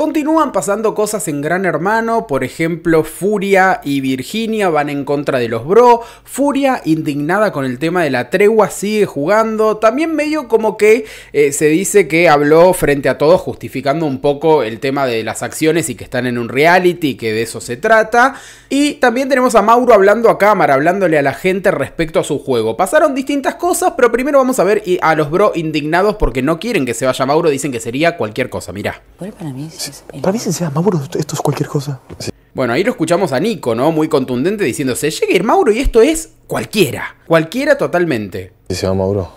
Continúan pasando cosas en Gran Hermano, por ejemplo, Furia y Virginia van en contra de los Bro, Furia indignada con el tema de la tregua sigue jugando, también medio como que eh, se dice que habló frente a todos justificando un poco el tema de las acciones y que están en un reality, que de eso se trata, y también tenemos a Mauro hablando a cámara, hablándole a la gente respecto a su juego. Pasaron distintas cosas, pero primero vamos a ver a los Bro indignados porque no quieren que se vaya Mauro, dicen que sería cualquier cosa, mirá. Para mí, sí. Para mí, Mauro, esto es cualquier cosa. Bueno, ahí lo escuchamos a Nico, ¿no? Muy contundente diciéndose se llega Mauro y esto es cualquiera. Cualquiera totalmente. ¿Sí se va Mauro?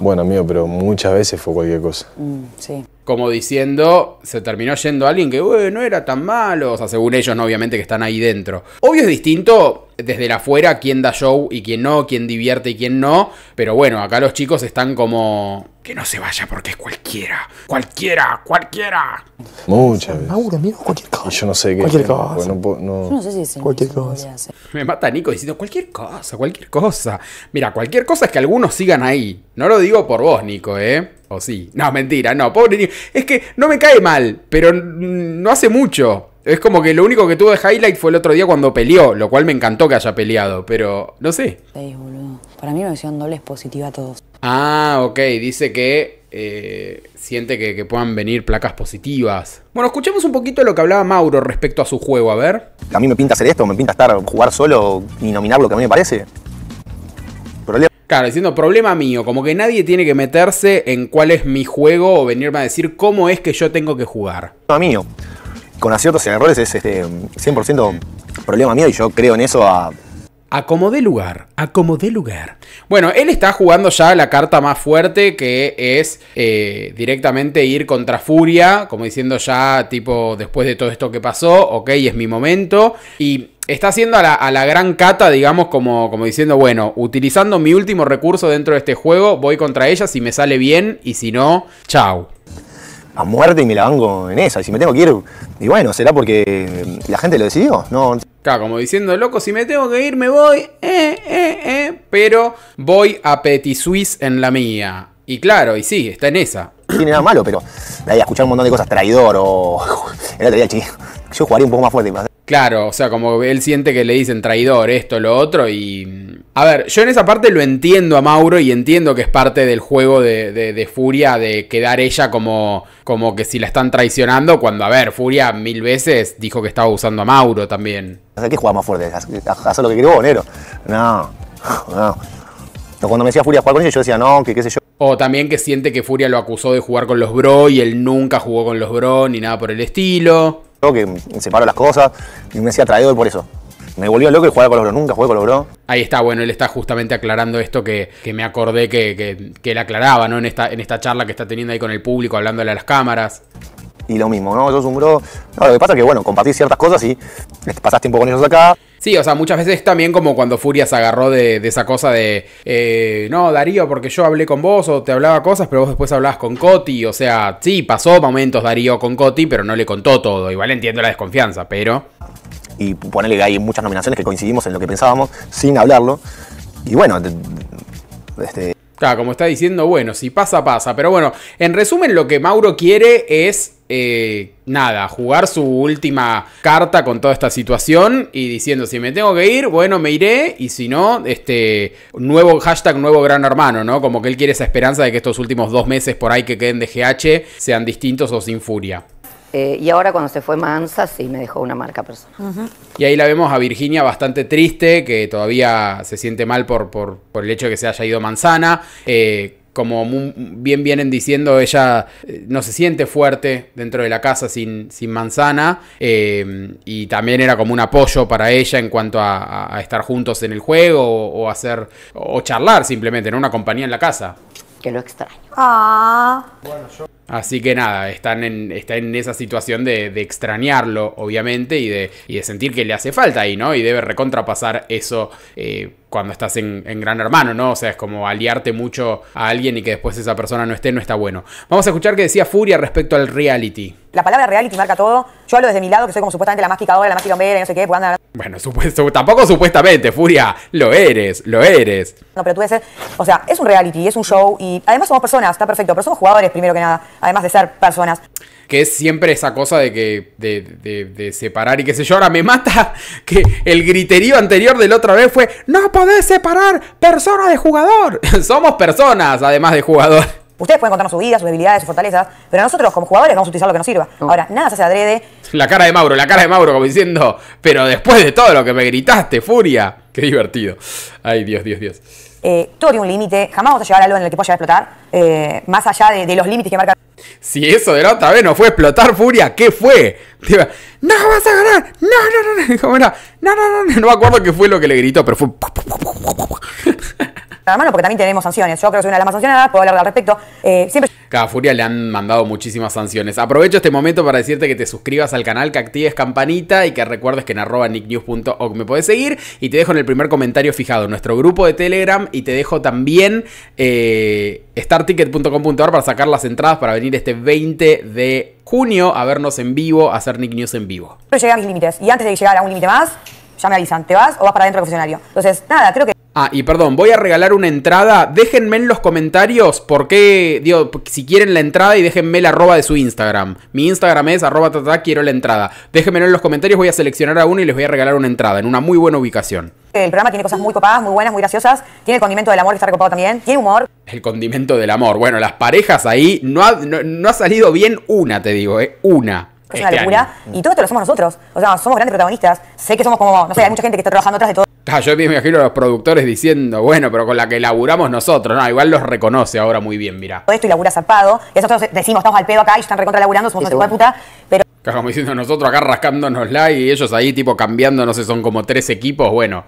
Bueno, amigo, pero muchas veces fue cualquier cosa. Mm, sí. Como diciendo, se terminó yendo alguien que, bueno, no era tan malo. O sea, según ellos, no, obviamente, que están ahí dentro. Obvio es distinto desde la fuera quién da show y quién no, quién divierte y quién no. Pero bueno, acá los chicos están como. Que no se vaya porque es cualquiera. Cualquiera, cualquiera. Muchas veces. Mauro, mira, cualquier cosa. Yo no sé qué. Cualquier cosa. No, sé si es Cualquier cosa. Me mata Nico diciendo cualquier cosa, cualquier cosa. Mira, cualquier cosa es que algunos sigan ahí. No lo digo por vos, Nico, ¿eh? O sí. No, mentira, no, pobre Nico. Es que no me cae mal, pero no hace mucho. Es como que lo único que tuvo de highlight fue el otro día cuando peleó, lo cual me encantó que haya peleado, pero no sé. Para mí me versión doble es positiva a todos. Ah, ok, dice que eh, siente que, puedan venir placas positivas. Bueno, escuchemos un poquito lo que hablaba Mauro respecto a su juego, a ver. A mí me pinta hacer esto, me pinta estar, jugar solo y nominar lo que a mí me parece. Claro, diciendo problema mío, como que nadie tiene que meterse en cuál es mi juego o venirme a decir cómo es que yo tengo que jugar. Problema mío con aciertos y errores es 100% este, problema mío y yo creo en eso a... de lugar, de lugar. Bueno, él está jugando ya la carta más fuerte que es eh, directamente ir contra Furia, como diciendo ya tipo después de todo esto que pasó, ok, es mi momento. Y está haciendo a la, gran cata, digamos, como, como diciendo, bueno, utilizando mi último recurso dentro de este juego, voy contra ella, si me sale bien y si no, chao a muerte y me la en esa. Y si me tengo que ir, y bueno, será porque la gente lo decidió. No. Claro, como diciendo, loco, si me tengo que ir, me voy, eh, eh, eh, pero voy a Petit Suisse en la mía. Y claro, y sí, está en esa. Tiene nada malo, pero La ahí a escuchar un montón de cosas, traidor o. El otro día, yo jugaría un poco más fuerte. Claro, o sea, como él siente que le dicen traidor, esto, lo otro, y a ver, yo en esa parte lo entiendo a Mauro y entiendo que es parte del juego de, Furia de quedar ella como, como que si la están traicionando, cuando, a ver, Furia mil veces dijo que estaba usando a Mauro también. qué jugaba más fuerte? ¿Hacer lo que querés vos, No, Cuando me decía Furia jugar con ellos, yo decía, no, que qué sé yo. O también que siente que Furia lo acusó de jugar con los Bro y él nunca jugó con los Bro ni nada por el estilo. Yo que separo las cosas y me decía traidor por eso. Me volvió loco el jugar con los bro. Nunca jugué con los Ahí está, bueno, él está justamente aclarando esto que, me acordé que, que, él aclaraba, ¿no? En esta, en esta charla que está teniendo ahí con el público, hablándole a las cámaras y lo mismo, ¿no? Sos un bro. No, lo que pasa es que, bueno, compartís ciertas cosas y pasás tiempo con ellos acá. Sí, o sea, muchas veces también como cuando Furia se agarró de, esa cosa de, eh, no, Darío, porque yo hablé con vos o te hablaba cosas, pero vos después hablabas con Coti, o sea, sí, pasó momentos Darío con Coti, pero no le contó todo, igual entiendo la desconfianza, pero... Y ponerle que hay muchas nominaciones que coincidimos en lo que pensábamos sin hablarlo, y bueno, este, Claro, como está diciendo, bueno, si pasa, pasa. Pero bueno, en resumen, lo que Mauro quiere es. Eh, nada, jugar su última carta con toda esta situación y diciendo si me tengo que ir, bueno, me iré y si no, este nuevo hashtag nuevo gran hermano, ¿no? Como que él quiere esa esperanza de que estos últimos dos meses por ahí que queden de GH sean distintos o sin furia. Eh, y ahora cuando se fue Mansa sí me dejó una marca personal. Y ahí la vemos a Virginia bastante triste, que todavía se siente mal por, por, el hecho de que se haya ido Manzana. Eh, como bien vienen diciendo, ella eh, no se siente fuerte dentro de la casa sin, sin manzana. y también era como un apoyo para ella en cuanto a, estar juntos en el juego o, hacer o charlar simplemente, en Una compañía en la casa. Que lo extraño. Ah. Bueno, yo... Así que nada, están en, está en esa situación de, extrañarlo, obviamente, y de, sentir que le hace falta ahí, ¿no? Y debe recontrapasar eso eh, cuando estás en, Gran Hermano, ¿no? O sea, es como aliarte mucho a alguien y que después esa persona no esté, no está bueno. Vamos a escuchar qué decía Furia respecto al reality. La palabra reality marca todo. Yo hablo desde mi lado, que soy como supuestamente la más picadora, la más quilombera, no sé qué, pues Bueno, supuesto, tampoco supuestamente, Furia, lo eres, lo eres. No, pero tú o sea, es un reality, es un show, y además somos personas, está perfecto, pero somos jugadores primero que nada además de ser personas. Que es siempre esa cosa de que. De, separar y qué sé yo. Ahora me mata que el griterío anterior de la otra vez fue: ¡No podés separar persona de jugador! Somos personas, además de jugador. Ustedes pueden contarnos sus vidas, sus debilidades, sus fortalezas, pero nosotros como jugadores vamos a utilizar lo que nos sirva. Ahora, nada se hace adrede. La cara de Mauro, la cara de Mauro como diciendo, pero después de todo lo que me gritaste, furia. Qué divertido. Ay, Dios, Dios, Dios eh, todo tiene un límite, jamás vamos a llegar a algo en el que pueda llegar a explotar, eh, más allá de, de los límites que marca. Si eso de la otra vez no fue explotar furia, ¿qué fue? no vas a ganar, no, no, no, no, ¿Cómo era? no, no, no, no, me acuerdo qué fue lo que le gritó, pero fue... Hermano, porque también tenemos sanciones, yo creo que soy una de las más sancionadas, puedo hablar al respecto. Eh, siempre cada Furia le han mandado muchísimas sanciones. Aprovecho este momento para decirte que te suscribas al canal, que actives campanita y que recuerdes que en arroba nicknews.org me puedes seguir. Y te dejo en el primer comentario fijado nuestro grupo de Telegram y te dejo también eh, starticket.com.ar para sacar las entradas para venir este 20 de junio a vernos en vivo, a hacer Nick News en vivo. Pero llegué a mis límites y antes de llegar a un límite más, ya me avisan, ¿te vas o vas para adentro del funcionario? Entonces, nada, creo que... Ah, y perdón, voy a regalar una entrada. Déjenme en los comentarios por qué, digo, si quieren la entrada y déjenme la arroba de su Instagram. Mi Instagram es arroba tata, quiero la entrada. Déjenmelo en los comentarios, voy a seleccionar a uno y les voy a regalar una entrada en una muy buena ubicación. El programa tiene cosas muy copadas, muy buenas, muy graciosas. Tiene el condimento del amor que está recopado también. Tiene humor. El condimento del amor. Bueno, las parejas ahí no ha, ha salido bien una, te digo, eh, Una es este una locura. Y todo esto lo somos nosotros. O sea, somos grandes protagonistas. Sé que somos como, no sé, hay mucha gente que está trabajando atrás de todo. Ah, yo me imagino a los productores diciendo, bueno, pero con la que laburamos nosotros, no, igual los reconoce ahora muy bien, mira. Todo esto y labura zapado, Y nosotros decimos, estamos al pedo acá y están recontra laburando, somos una puta, pero estamos diciendo nosotros acá rascándonos la y ellos ahí tipo cambiando, no sé, son como tres equipos. Bueno,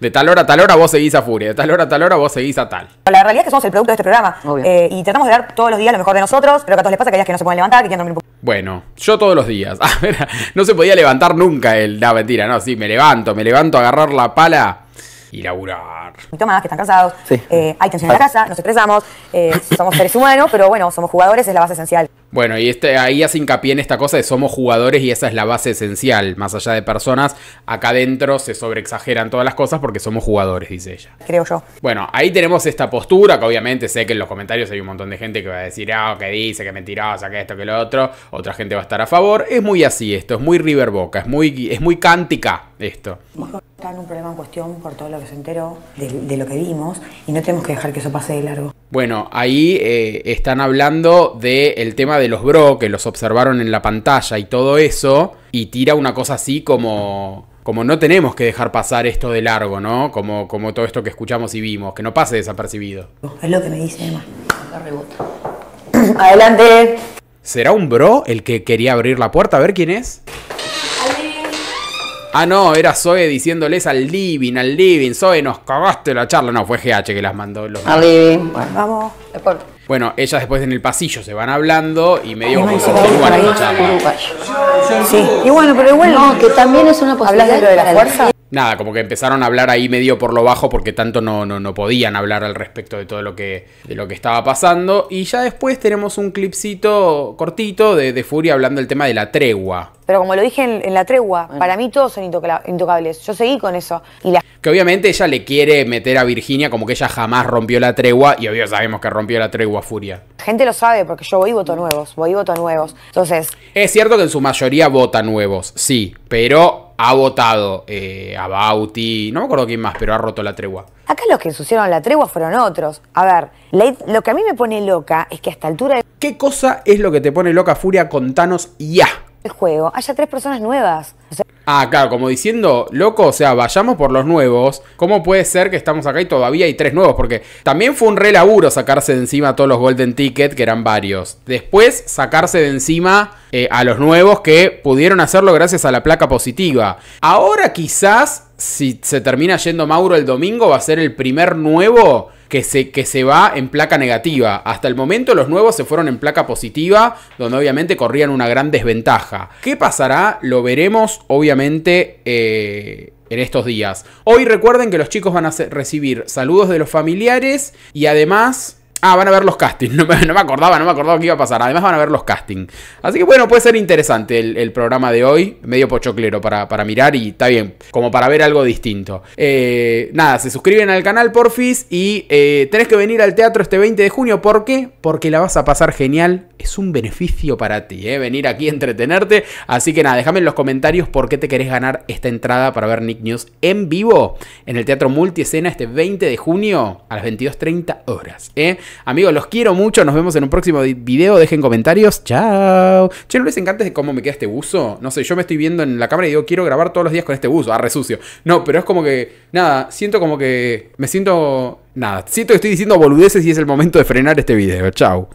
de tal hora a tal hora vos seguís a Furia, de tal hora a tal hora vos seguís a tal. La realidad es que somos el producto de este programa eh, y tratamos de dar todos los días lo mejor de nosotros, pero que a todos les pasa que hay días que no se pueden levantar, que quieren dormir un poco. Bueno, yo todos los días. no se podía levantar nunca el... No, mentira, no, sí, me levanto, me levanto a agarrar la pala y laburar. tomadas que están cansados, eh, hay tensión en la casa, nos expresamos, eh, somos seres humanos, pero bueno, somos jugadores, es la base esencial. Bueno, y este, ahí hace hincapié en esta cosa de somos jugadores y esa es la base esencial. Más allá de personas, acá adentro se sobreexageran todas las cosas porque somos jugadores, dice ella. Creo yo. Bueno, ahí tenemos esta postura, que obviamente sé que en los comentarios hay un montón de gente que va a decir, ah, que dice, que mentirosa, que esto, que lo otro. Otra gente va a estar a favor. Es muy así esto, es muy River Boca, es muy, es muy cántica esto un problema en cuestión por todo lo que se enteró, de, lo que vimos, y no tenemos que dejar que eso pase de largo. Bueno, ahí eh, están hablando del tema de los bro, que los observaron en la pantalla y todo eso, y tira una cosa así como como no tenemos que dejar pasar esto de largo, ¿no? Como, como todo esto que escuchamos y vimos, que no pase desapercibido. Es lo que me dice Emma. Adelante. ¿Será un bro el que quería abrir la puerta a ver quién es? Ah, no, era Zoe diciéndoles al living, al living. Zoe, nos cagaste la charla. No, fue GH que las mandó. Los al living. Bueno, vamos. Después. Bueno, ellas después en el pasillo se van hablando y medio como charla. Sí. Y bueno, pero igual. que también es una posibilidad. ¿Hablas de lo de la fuerza? nada, como que empezaron a hablar ahí medio por lo bajo porque tanto no, no, no, podían hablar al respecto de todo lo que, de lo que estaba pasando. Y ya después tenemos un clipcito cortito de, Furia hablando del tema de la tregua. Pero como lo dije en, la tregua, para mí todos son intocables. Yo seguí con eso. Y Que obviamente ella le quiere meter a Virginia como que ella jamás rompió la tregua y obvio sabemos que rompió la tregua Furia. La gente lo sabe porque yo voy y voto nuevos, voy y voto nuevos. Entonces... Es cierto que en su mayoría vota nuevos, sí, pero ha votado eh, a Bauti, no me acuerdo quién más, pero ha roto la tregua. Acá los que ensuciaron la tregua fueron otros. A ver, lo que a mí me pone loca es que a esta altura... ¿Qué cosa es lo que te pone loca Furia? Contanos ya el este juego haya tres personas nuevas. Ah, claro, como diciendo, loco, o sea, vayamos por los nuevos. ¿Cómo puede ser que estamos acá y todavía hay tres nuevos? Porque también fue un re laburo sacarse de encima todos los Golden Ticket, que eran varios. Después, sacarse de encima eh, a los nuevos que pudieron hacerlo gracias a la placa positiva. Ahora, quizás, si se termina yendo Mauro el domingo, va a ser el primer nuevo que se, que se va en placa negativa. Hasta el momento los nuevos se fueron en placa positiva, donde obviamente corrían una gran desventaja. ¿Qué pasará? Lo veremos obviamente eh, en estos días. Hoy recuerden que los chicos van a recibir saludos de los familiares y además Ah, van a ver los castings. No me, acordaba, no me acordaba qué iba a pasar. Además van a ver los castings. Así que bueno, puede ser interesante el, programa de hoy. Medio pochoclero para, mirar y está bien. Como para ver algo distinto. Eh, nada, se suscriben al canal, porfis. Y eh, tenés que venir al teatro este 20 de junio. ¿Por qué? Porque la vas a pasar genial es un beneficio para ti, ¿eh? venir aquí a entretenerte. Así que nada, déjame en los comentarios por qué te querés ganar esta entrada para ver Nick News en vivo en el Teatro Multiescena este 20 de junio a las 22.30 horas. ¿eh? Amigos, los quiero mucho, nos vemos en un próximo video, dejen comentarios, chao. Che, ¿no les encanta de cómo me queda este buzo? No sé, yo me estoy viendo en la cámara y digo, quiero grabar todos los días con este buzo, ah, resucio. No, pero es como que, nada, siento como que, me siento, nada, siento que estoy diciendo boludeces y es el momento de frenar este video, chao.